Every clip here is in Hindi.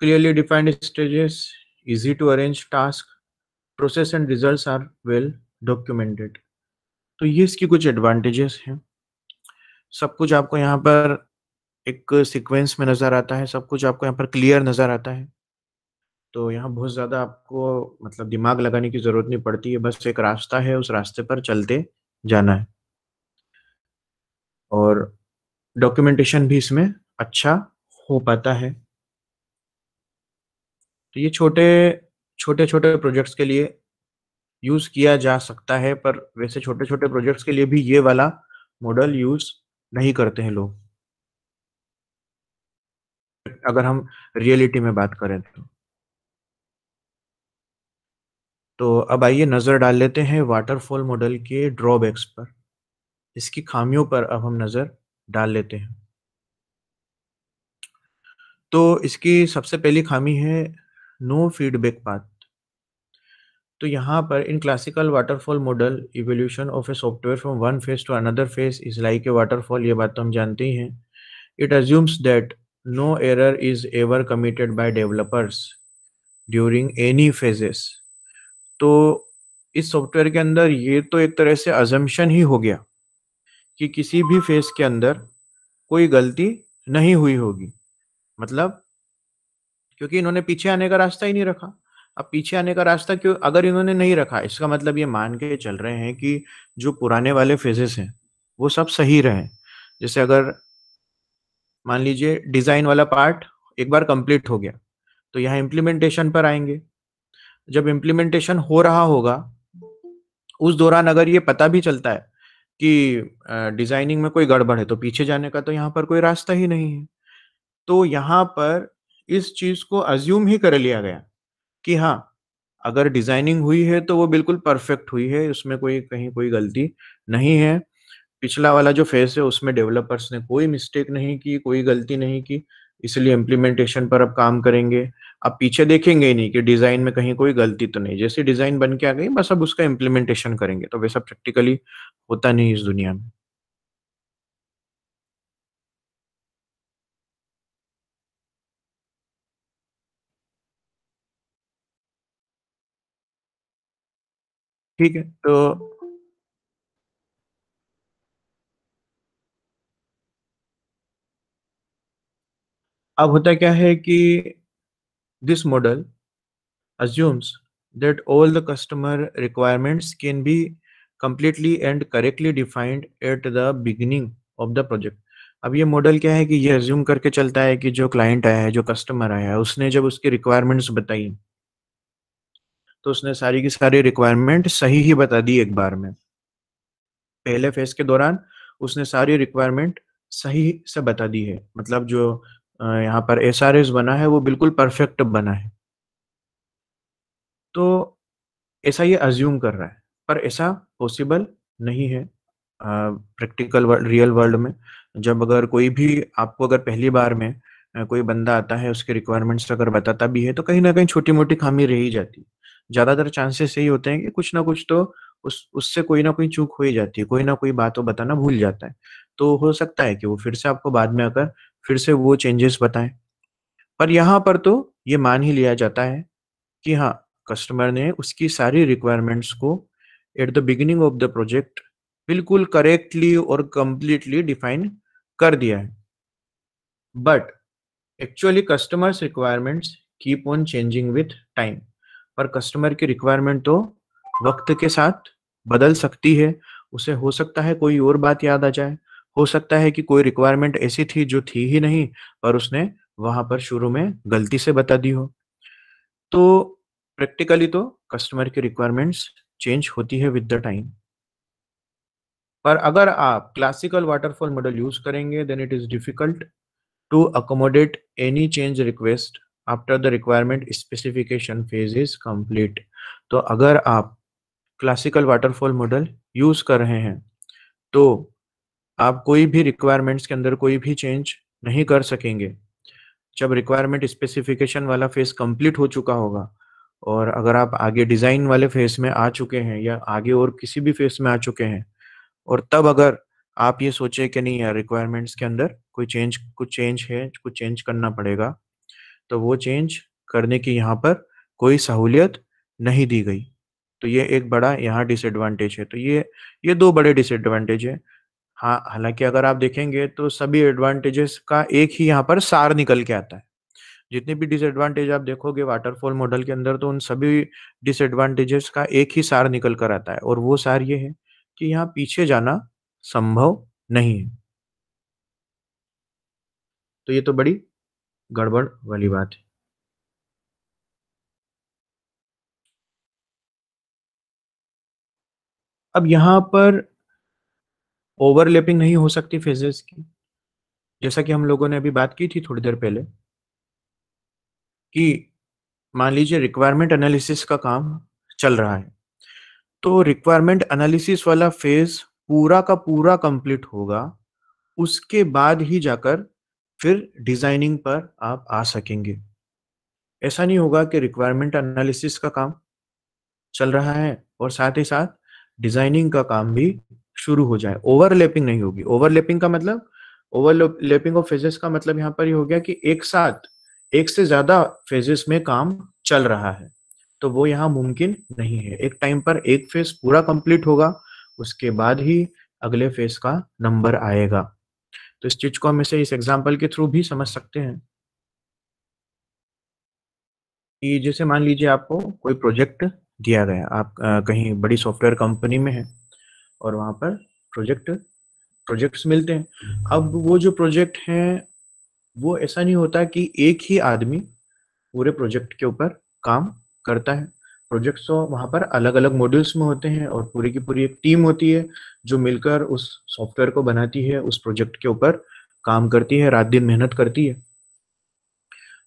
clearly defined stages, easy to arrange task, process and results are well documented. तो ये इसकी कुछ advantages हैं सब कुछ आपको यहाँ पर एक सीक्वेंस में नज़र आता है सब कुछ आपको यहाँ पर क्लियर नज़र आता है तो यहाँ बहुत ज़्यादा आपको मतलब दिमाग लगाने की ज़रूरत नहीं पड़ती है बस एक रास्ता है उस रास्ते पर चलते जाना है और डॉक्यूमेंटेशन भी इसमें अच्छा हो पाता है तो ये छोटे छोटे छोटे प्रोजेक्ट्स के लिए यूज़ किया जा सकता है पर वैसे छोटे छोटे प्रोजेक्ट्स के लिए भी ये वाला मॉडल यूज़ नहीं करते हैं लोग अगर हम रियलिटी में बात करें तो तो अब आइए नज़र डाल लेते हैं वाटरफॉल मॉडल के ड्रॉबैक्स पर इसकी खामियों पर अब हम नज़र डाल लेते हैं तो इसकी सबसे पहली खामी है नो फीडबैक पाथ तो यहाँ पर in classical waterfall model evolution of a software from one phase to another phase is like a waterfall ये बात तो हम जानते ही हैं it assumes that no error is ever committed by developers during any phases तो इस सॉफ्टवेयर के अंदर ये तो एक तरह से अजम्पन ही हो गया कि किसी भी फेज के अंदर कोई गलती नहीं हुई होगी मतलब क्योंकि इन्होंने पीछे आने का रास्ता ही नहीं रखा अब पीछे आने का रास्ता क्यों अगर इन्होंने नहीं रखा इसका मतलब ये मान के चल रहे हैं कि जो पुराने वाले फेजेस हैं वो सब सही रहे जैसे अगर मान लीजिए डिजाइन वाला पार्ट एक बार कंप्लीट हो गया तो यहाँ इम्प्लीमेंटेशन पर आएंगे जब इम्प्लीमेंटेशन हो रहा होगा उस दौरान अगर ये पता भी चलता है कि डिजाइनिंग में कोई गड़बड़ है तो पीछे जाने का तो यहाँ पर कोई रास्ता ही नहीं है तो यहाँ पर इस चीज को अज्यूम ही कर लिया गया कि हाँ अगर डिजाइनिंग हुई है तो वो बिल्कुल परफेक्ट हुई है उसमें कोई कहीं कोई गलती नहीं है पिछला वाला जो फेस है उसमें डेवलपर्स ने कोई मिस्टेक नहीं की कोई गलती नहीं की इसलिए इम्प्लीमेंटेशन पर अब काम करेंगे अब पीछे देखेंगे ही नहीं कि डिजाइन में कहीं कोई गलती तो नहीं जैसे डिजाइन बन के आ गई बस अब उसका इम्प्लीमेंटेशन करेंगे तो वैसा प्रैक्टिकली होता नहीं इस दुनिया में ठीक है तो अब होता क्या है कि this model assumes that all the customer requirements can be completely and correctly defined at the beginning of the project अब ये मॉडल क्या है कि ये अज्यूम करके चलता है कि जो क्लाइंट आया है जो कस्टमर आया है उसने जब उसकी रिक्वायरमेंट्स बताई तो उसने सारी की सारी रिक्वायरमेंट सही ही बता दी एक बार में पहले फेज के दौरान उसने सारी रिक्वायरमेंट सही से बता दी है मतलब जो यहाँ पर एस आर एस बना है वो बिल्कुल परफेक्ट बना है तो ऐसा ये अज्यूम कर रहा है पर ऐसा पॉसिबल नहीं है प्रैक्टिकल वर्ल्ड रियल वर्ल्ड में जब अगर कोई भी आपको अगर पहली बार में कोई बंदा आता है उसके रिक्वायरमेंट्स अगर बताता भी है तो कहीं ना कहीं छोटी मोटी खामी रह ही जाती है ज्यादातर चांसेस यही होते हैं कि कुछ ना कुछ तो उस उससे कोई ना कोई चूक हो ही जाती है कोई ना कोई बात वो बताना भूल जाता है तो हो सकता है कि वो फिर से आपको बाद में आकर फिर से वो चेंजेस बताएं पर यहाँ पर तो ये मान ही लिया जाता है कि हाँ कस्टमर ने उसकी सारी रिक्वायरमेंट्स को at the beginning of the project बिल्कुल करेक्टली और कंप्लीटली डिफाइन कर दिया है but actually customers requirements keep on changing with time पर कस्टमर की रिक्वायरमेंट तो वक्त के साथ बदल सकती है उसे हो सकता है कोई और बात याद आ जाए हो सकता है कि कोई रिक्वायरमेंट ऐसी थी जो थी ही नहीं पर उसने वहां पर शुरू में गलती से बता दी हो तो प्रैक्टिकली तो कस्टमर की रिक्वायरमेंट्स चेंज होती है विद द टाइम पर अगर आप क्लासिकल वाटरफॉल मॉडल यूज करेंगे then it is difficult to accommodate any change request after the requirement specification phase is complete तो अगर आप क्लासिकल वाटरफॉल मॉडल यूज कर रहे हैं तो आप कोई भी रिक्वायरमेंट्स के अंदर कोई भी चेंज नहीं कर सकेंगे जब रिक्वायरमेंट स्पेसिफिकेशन वाला फेज कंप्लीट हो चुका होगा और अगर आप आगे डिजाइन वाले फेज में आ चुके हैं या आगे और किसी भी फेज में आ चुके हैं और तब अगर आप ये सोचे कि नहीं यार रिक्वायरमेंट्स के अंदर कोई चेंज कुछ चेंज है कुछ चेंज करना पड़ेगा तो वो चेंज करने की यहाँ पर कोई सहूलियत नहीं दी गई तो ये एक बड़ा यहाँ डिसएडवांटेज है तो ये ये दो बड़े डिसएडवांटेज है हाँ हालांकि अगर आप देखेंगे तो सभी एडवांटेजेस का एक ही यहाँ पर सार निकल के आता है जितने भी डिसएडवांटेज आप देखोगे वाटरफॉल मॉडल के अंदर तो उन सभी डिसएडवांटेजेस का एक ही सार निकल कर आता है और वो सार ये है कि यहाँ पीछे जाना संभव नहीं है तो ये तो बड़ी गड़बड़ वाली बात है अब यहां पर ओवरलैपिंग नहीं हो सकती फेजेस की जैसा कि हम लोगों ने अभी बात की थी थोड़ी देर पहले कि मान लीजिए रिक्वायरमेंट एनालिसिस का काम चल रहा है तो रिक्वायरमेंट एनालिसिस वाला फेज पूरा का पूरा कंप्लीट होगा उसके बाद ही जाकर फिर डिजाइनिंग पर आप आ सकेंगे ऐसा नहीं होगा कि रिक्वायरमेंट एनालिसिस का काम चल रहा है और साथ ही साथ डिजाइनिंग का काम भी शुरू हो जाए ओवरलैपिंग नहीं होगी ओवरलैपिंग का मतलब ओवरलैपिंग ऑफ फेजेस का मतलब यहाँ पर ये हो गया कि एक साथ एक से ज्यादा फेजेस में काम चल रहा है तो वो यहाँ मुमकिन नहीं है एक टाइम पर एक फेज पूरा कंप्लीट होगा उसके बाद ही अगले फेज का नंबर आएगा तो इस चीज को हम इसे इस एग्जाम्पल के थ्रू भी समझ सकते हैं कि जैसे मान लीजिए आपको कोई प्रोजेक्ट दिया गया आप आ, कहीं बड़ी सॉफ्टवेयर कंपनी में हैं और वहां पर प्रोजेक्ट प्रोजेक्ट्स मिलते हैं अब वो जो प्रोजेक्ट हैं वो ऐसा नहीं होता कि एक ही आदमी पूरे प्रोजेक्ट के ऊपर काम करता है प्रोजेक्ट्स तो वहाँ पर अलग अलग मॉड्यूल्स में होते हैं और पूरी की पूरी एक टीम होती है जो मिलकर उस सॉफ्टवेयर को बनाती है उस प्रोजेक्ट के ऊपर काम करती है रात दिन मेहनत करती है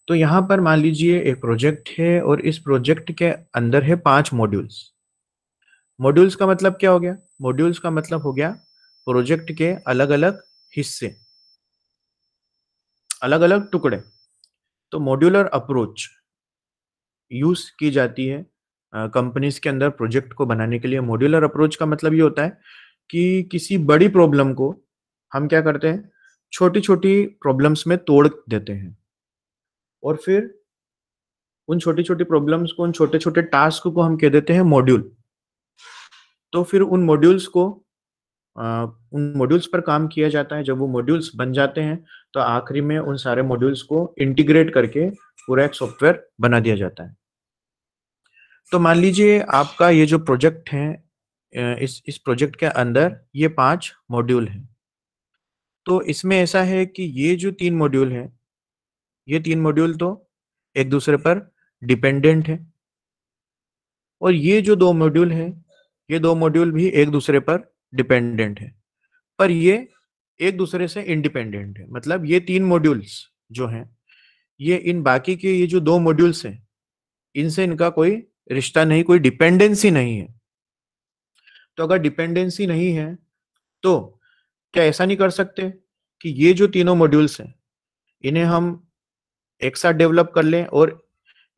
तो यहाँ पर मान लीजिए एक प्रोजेक्ट है और इस प्रोजेक्ट के अंदर है पांच मॉड्यूल्स मॉड्यूल्स का मतलब क्या हो गया मॉड्यूल्स का मतलब हो गया प्रोजेक्ट के अलग अलग हिस्से अलग अलग टुकड़े तो मॉड्यूलर अप्रोच यूज की जाती है कंपनीज के अंदर प्रोजेक्ट को बनाने के लिए मॉड्यूलर अप्रोच का मतलब ये होता है कि किसी बड़ी प्रॉब्लम को हम क्या करते हैं छोटी छोटी प्रॉब्लम्स में तोड़ देते हैं और फिर उन छोटी छोटी प्रॉब्लम्स को उन छोटे छोटे टास्क को हम कह देते हैं मॉड्यूल तो फिर उन मॉड्यूल्स को आ, उन मॉड्यूल्स पर काम किया जाता है जब वो मॉड्यूल्स बन जाते हैं तो आखिरी में उन सारे मॉड्यूल्स को इंटीग्रेट करके पूरा एक सॉफ्टवेयर बना दिया जाता है तो मान लीजिए आपका ये जो प्रोजेक्ट है इस इस प्रोजेक्ट के अंदर ये पांच मॉड्यूल हैं तो इसमें ऐसा है कि ये जो तीन मॉड्यूल हैं ये तीन मॉड्यूल तो एक दूसरे पर डिपेंडेंट है और ये जो दो मॉड्यूल है ये दो मॉड्यूल भी एक दूसरे पर डिपेंडेंट है पर ये एक दूसरे से इंडिपेंडेंट है मतलब ये तीन मॉड्यूल्स जो हैं ये इन बाकी के ये जो दो मॉड्यूल्स हैं इनसे इनका कोई रिश्ता नहीं कोई डिपेंडेंसी नहीं है तो अगर डिपेंडेंसी नहीं है तो क्या ऐसा नहीं कर सकते कि ये जो तीनों मॉड्यूल्स हैं इन्हें हम एक साथ डेवलप कर लें और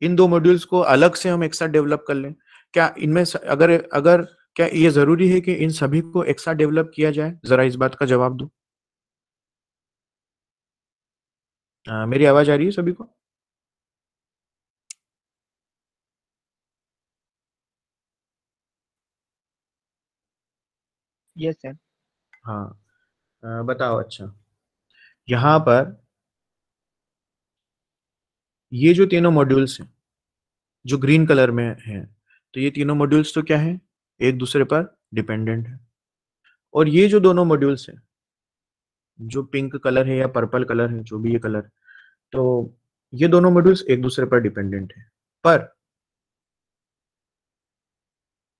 इन दो मॉड्यूल्स को अलग से हम एक साथ डेवलप कर लें क्या इनमें अगर अगर क्या ये जरूरी है कि इन सभी को एक साथ डेवलप किया जाए जरा इस बात का जवाब दो आ, हाँ, मेरी आवाज आ रही है सभी को यस सर हाँ बताओ अच्छा यहाँ पर ये जो तीनों मॉड्यूल्स हैं जो ग्रीन कलर में हैं तो ये तीनों मॉड्यूल्स तो क्या हैं एक दूसरे पर डिपेंडेंट है और ये जो दोनों मॉड्यूल्स हैं जो पिंक कलर है या पर्पल कलर है जो भी ये कलर तो ये दोनों मॉड्यूल्स एक दूसरे पर डिपेंडेंट है पर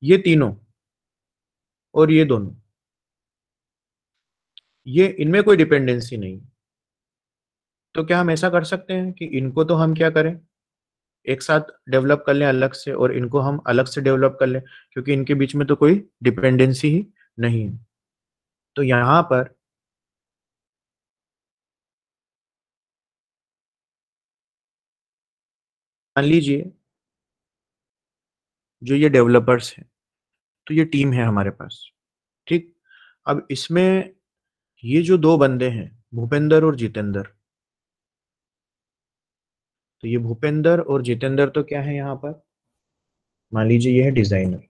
ये तीनों और ये दोनों ये इनमें कोई डिपेंडेंसी नहीं तो क्या हम ऐसा कर सकते हैं कि इनको तो हम क्या करें एक साथ डेवलप कर लें अलग से और इनको हम अलग से डेवलप कर लें क्योंकि इनके बीच में तो कोई डिपेंडेंसी ही नहीं है तो यहां पर मान लीजिए जो ये डेवलपर्स हैं तो ये टीम है हमारे पास ठीक अब इसमें ये जो दो बंदे हैं भूपेंद्र और जितेंद्र तो ये भूपेंद्र और जितेंद्र तो क्या है यहां पर मान लीजिए ये है डिजाइनर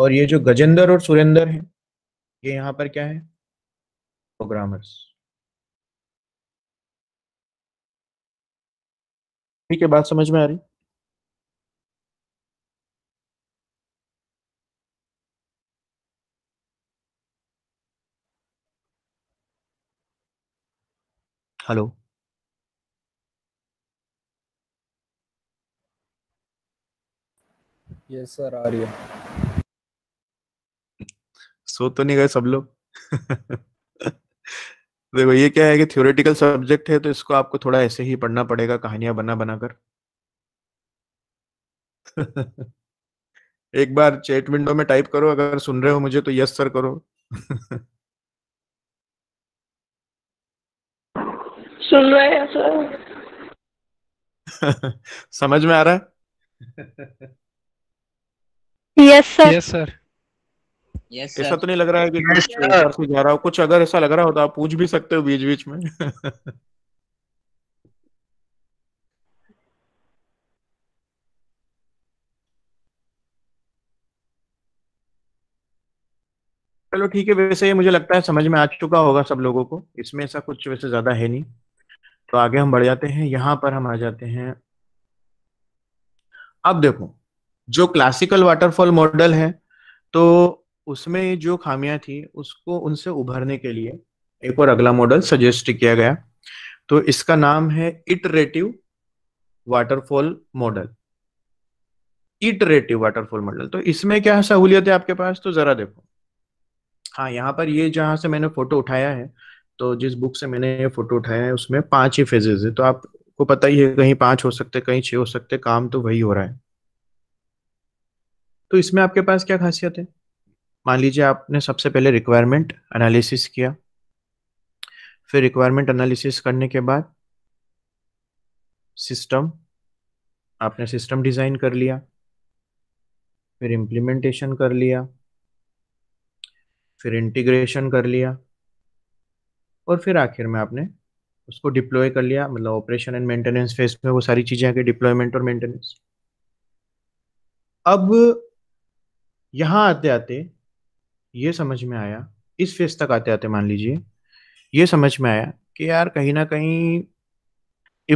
और ये जो गजेंद्र और सुरेंद्र हैं ये यहां पर क्या है प्रोग्रामर्स ठीक है बात समझ में आ रही हेलो यस सर आ रही है सो तो नहीं गए सब लोग देखो ये क्या है कि थ्योरेटिकल सब्जेक्ट है तो इसको आपको थोड़ा ऐसे ही पढ़ना पड़ेगा कहानियां बना बनाकर एक बार चैट विंडो में टाइप करो अगर सुन रहे हो मुझे तो यस सर करो सुन रहे हैं सर समझ में आ रहा है yes sir yes sir yes, ऐसा तो नहीं लग रहा है कि yes, कुछ जा रहा हो कुछ अगर ऐसा लग रहा हो तो आप पूछ भी सकते हो बीच बीच में चलो ठीक है वैसे ये मुझे लगता है समझ में आ चुका होगा सब लोगों को इसमें ऐसा कुछ वैसे ज्यादा है नहीं तो आगे हम बढ़ जाते हैं यहां पर हम आ जाते हैं अब देखो जो क्लासिकल वाटरफॉल मॉडल है तो उसमें जो खामियां थी उसको उनसे उभरने के लिए एक और अगला मॉडल सजेस्ट किया गया तो इसका नाम है iterative waterfall model iterative waterfall model तो इसमें क्या सहूलियत है आपके पास तो जरा देखो हाँ यहाँ पर ये जहां से मैंने फोटो उठाया है तो जिस बुक से मैंने ये फोटो उठाया है उसमें पांच ही फेजेज है तो आपको पता ही है कहीं पांच हो सकते कहीं छह हो सकते काम तो वही हो रहा है तो इसमें आपके पास क्या खासियत है मान लीजिए आपने सबसे पहले रिक्वायरमेंट एनालिसिस किया फिर रिक्वायरमेंट एनालिसिस करने के बाद सिस्टम आपने सिस्टम डिज़ाइन कर लिया फिर इम्प्लीमेंटेशन कर लिया फिर इंटीग्रेशन कर लिया और फिर आखिर में आपने उसको डिप्लॉय कर लिया मतलब ऑपरेशन एंड मेंटेनेंस फेज में वो सारी चीज़ें आ गई डिप्लॉयमेंट और मेंटेनेंस अब यहाँ आते आते ये समझ में आया इस फेज तक आते आते मान लीजिए ये समझ में आया कि यार कहीं ना कहीं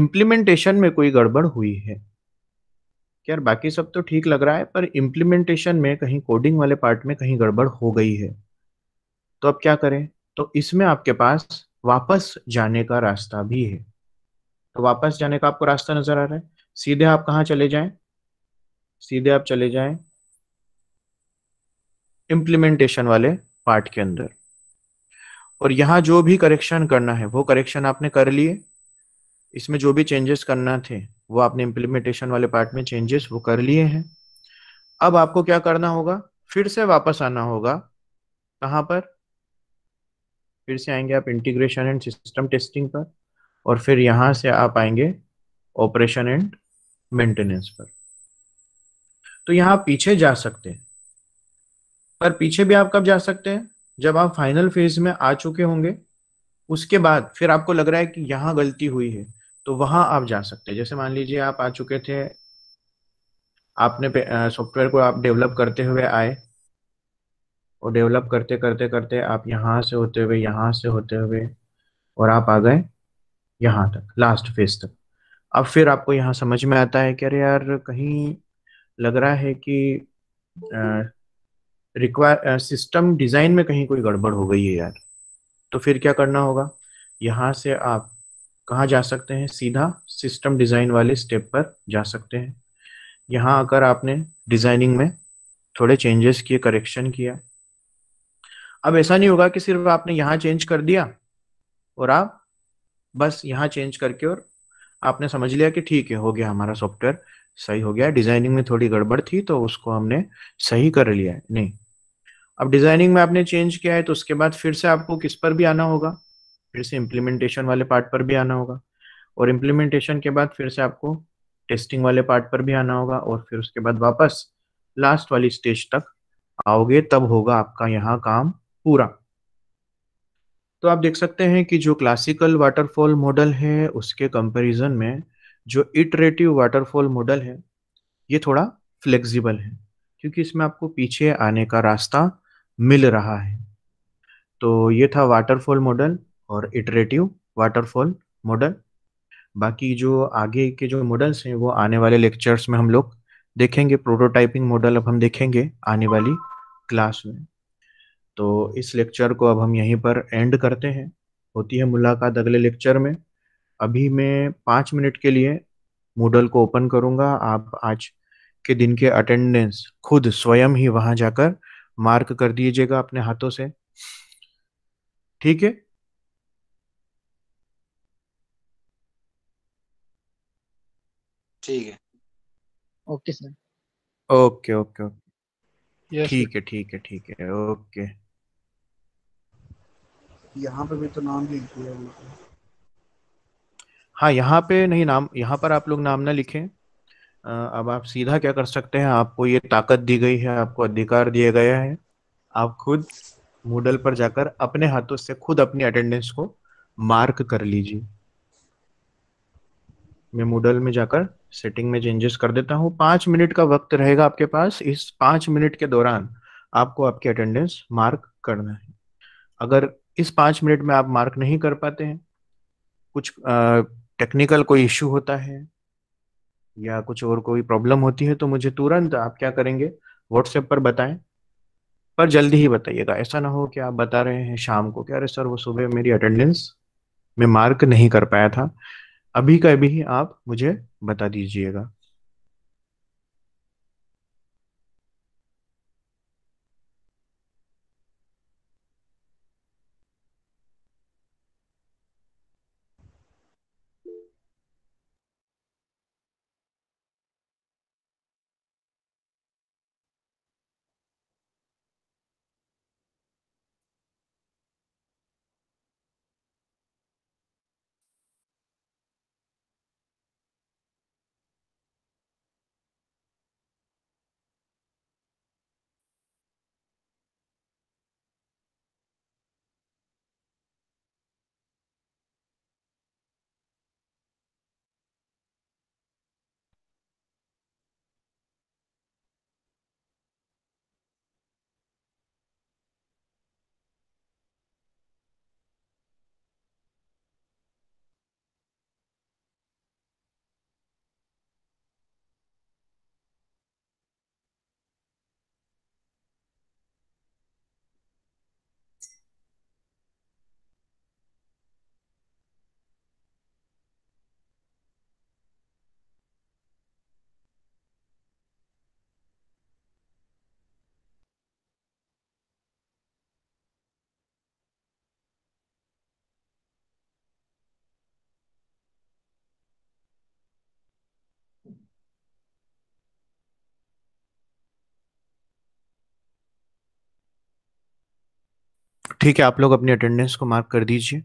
इम्प्लीमेंटेशन में कोई गड़बड़ हुई है कि यार बाकी सब तो ठीक लग रहा है पर इम्प्लीमेंटेशन में कहीं कोडिंग वाले पार्ट में कहीं गड़बड़ हो गई है तो अब क्या करें तो इसमें आपके पास वापस जाने का रास्ता भी है तो वापस जाने का आपको रास्ता नजर आ रहा है सीधे आप कहाँ चले जाएं सीधे आप चले जाएं इम्प्लीमेंटेशन वाले पार्ट के अंदर और यहां जो भी करेक्शन करना है वो करेक्शन आपने कर लिए इसमें जो भी चेंजेस करना थे वो आपने इम्प्लीमेंटेशन वाले पार्ट में चेंजेस वो कर लिए हैं अब आपको क्या करना होगा फिर से वापस आना होगा कहां पर फिर से आएंगे आप इंटीग्रेशन एंड सिस्टम टेस्टिंग पर और फिर यहां से आप आएंगे ऑपरेशन एंड मेंटेनेंस पर तो यहां पीछे जा सकते हैं पर पीछे भी आप कब जा सकते हैं जब आप फाइनल फेज में आ चुके होंगे उसके बाद फिर आपको लग रहा है कि यहाँ गलती हुई है तो वहां आप जा सकते हैं जैसे मान लीजिए आप आ चुके थे आपने सॉफ्टवेयर को आप डेवलप करते हुए आए और डेवलप करते करते करते आप यहां से होते हुए यहां से होते हुए और आप आ गए यहाँ तक लास्ट फेज तक अब फिर आपको यहाँ समझ में आता है कि अरे यार कहीं लग रहा है कि रिक्वायर सिस्टम डिजाइन में कहीं कोई गड़बड़ हो गई है यार तो फिर क्या करना होगा यहाँ से आप कहाँ जा सकते हैं सीधा सिस्टम डिजाइन वाले स्टेप पर जा सकते हैं यहाँ आकर आपने डिजाइनिंग में थोड़े चेंजेस किए करेक्शन किया अब ऐसा नहीं होगा कि सिर्फ आपने यहाँ चेंज कर दिया और आप बस यहाँ चेंज करके और आपने समझ लिया कि ठीक है हो गया हमारा सॉफ्टवेयर सही हो गया डिजाइनिंग में थोड़ी गड़बड़ थी तो उसको हमने सही कर लिया नहीं अब डिजाइनिंग में आपने चेंज किया है तो उसके बाद फिर से आपको किस पर भी आना होगा फिर से इम्प्लीमेंटेशन वाले पार्ट पर भी आना होगा और इम्प्लीमेंटेशन के बाद फिर से आपको टेस्टिंग वाले पार्ट पर भी आना होगा और फिर उसके बाद वापस लास्ट वाली स्टेज तक आओगे तब होगा आपका यहाँ काम पूरा तो आप देख सकते हैं कि जो क्लासिकल वाटरफॉल मॉडल है उसके कंपैरिजन में जो इटरेटिव वाटरफॉल मॉडल है ये थोड़ा फ्लेक्सिबल है क्योंकि इसमें आपको पीछे आने का रास्ता मिल रहा है तो ये था वाटरफॉल मॉडल और इटरेटिव वाटरफॉल मॉडल बाकी जो आगे के जो मॉडल्स हैं वो आने वाले लेक्चर्स में हम लोग देखेंगे प्रोटोटाइपिंग मॉडल अब हम देखेंगे आने वाली क्लास में तो इस लेक्चर को अब हम यहीं पर एंड करते हैं होती है मुलाकात अगले लेक्चर में अभी मैं पाँच मिनट के लिए मॉडल को ओपन करूँगा आप आज के दिन के अटेंडेंस खुद स्वयं ही वहां जाकर मार्क कर दीजिएगा अपने हाथों से ठीक है ठीक है okay sir okay okay okay ठीक है ठीक है ठीक है ओके यहाँ पे भी तो नाम लिख दिया हाँ यहाँ पे नहीं नाम यहाँ पर आप लोग नाम ना लिखें अब आप सीधा क्या कर सकते हैं आपको ये ताकत दी गई है आपको अधिकार दिए गया है आप खुद मूडल पर जाकर अपने हाथों से खुद अपनी अटेंडेंस को मार्क कर लीजिए मैं मूडल में जाकर सेटिंग में चेंजेस कर देता हूँ पांच मिनट का वक्त रहेगा आपके पास इस पांच मिनट के दौरान आपको आपकी अटेंडेंस मार्क करना है अगर इस पांच मिनट में आप मार्क नहीं कर पाते हैं कुछ टेक्निकल कोई इश्यू होता है या कुछ और कोई प्रॉब्लम होती है तो मुझे तुरंत आप क्या करेंगे व्हाट्सएप पर बताएं पर जल्दी ही बताइएगा ऐसा ना हो कि आप बता रहे हैं शाम को क्या अरे सर वो सुबह मेरी अटेंडेंस में मार्क नहीं कर पाया था अभी का अभी ही आप मुझे बता दीजिएगा ठीक है आप लोग अपनी अटेंडेंस को मार्क कर दीजिए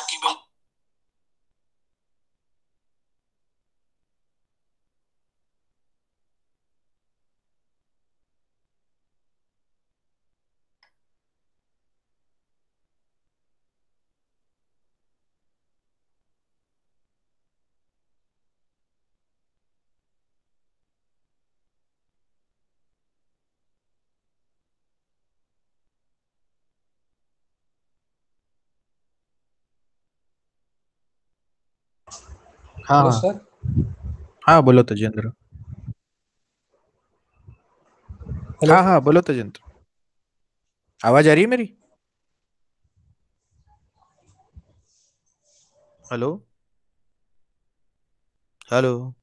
aqui meu हाँ हाँ सर हाँ बोलो तेजेंद्र तो हेलो हाँ हाँ बोलो तजेंद्र तो आवाज आ रही है मेरी हेलो हेलो